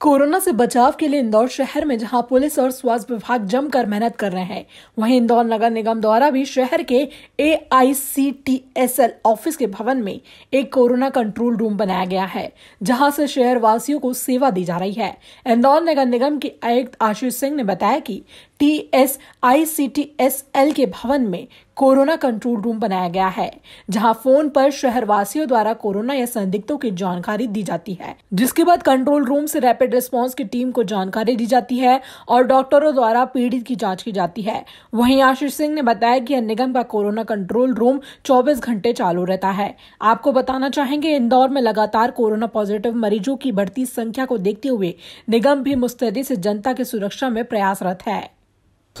corona से बचाव के लिए इंदौर शहर में जहां पुलिस और स्वास्थ्य विभाग जमकर मेहनत कर रहे हैं वहीं इंदौर नगर निगम द्वारा भी शहर के ए ऑफिस के भवन में एक कोरोना कंट्रोल रूम बनाया गया है जहां से शहर वासियों को सेवा दी जा रही है इंदौर नगर निगम के आयुक्त आशीष सिंह ने बताया कि T S I C T S L के भवन में कोरोना कंट्रोल रूम बनाया गया है जहां फोन पर शहरवासियों द्वारा कोरोना या संदिग्धों की जानकारी दी जाती है जिसके बाद कंट्रोल रूम से रैपिड रिस्पांस की टीम को जानकारी दी जाती है और डॉक्टरों द्वारा पीड़ित की जांच की जाती है वहीं आशीष सिंह ने बताया कि निगम का कोरोना कंट्रोल रूम 24 घंटे चालू रहता है आपको बताना चाहेंगे इंदौर में लगातार कोरोना पॉजिटिव मरीजों की बढ़ती संख्या को देखते हुए निगम भी मुस्तैदी से जनता की सुरक्षा में प्रयासरत है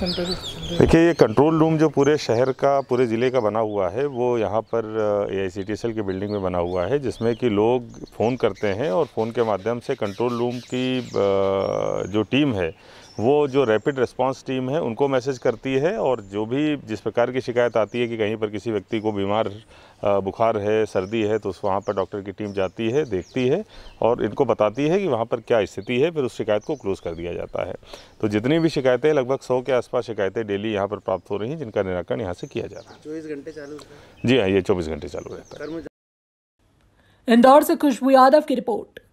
देखिए ये कंट्रोल रूम जो पूरे शहर का पूरे ज़िले का बना हुआ है वो यहाँ पर ए आई की बिल्डिंग में बना हुआ है जिसमें कि लोग फ़ोन करते हैं और फ़ोन के माध्यम से कंट्रोल रूम की जो टीम है वो जो रैपिड रिस्पांस टीम है उनको मैसेज करती है और जो भी जिस प्रकार की शिकायत आती है कि कहीं पर किसी व्यक्ति को बीमार बुखार है सर्दी है तो उस वहाँ पर डॉक्टर की टीम जाती है देखती है और इनको बताती है कि वहाँ पर क्या स्थिति है फिर उस शिकायत को क्लोज़ कर दिया जाता है तो जितनी भी शिकायतें लगभग सौ के आसपास शिकायतें डेली यहाँ पर प्राप्त हो रही हैं जिनका निराकरण यहाँ से किया जा रहा है चौबीस घंटे चालू जी हाँ ये चौबीस घंटे चालू रहता है इंदौर से खुशबू यादव की रिपोर्ट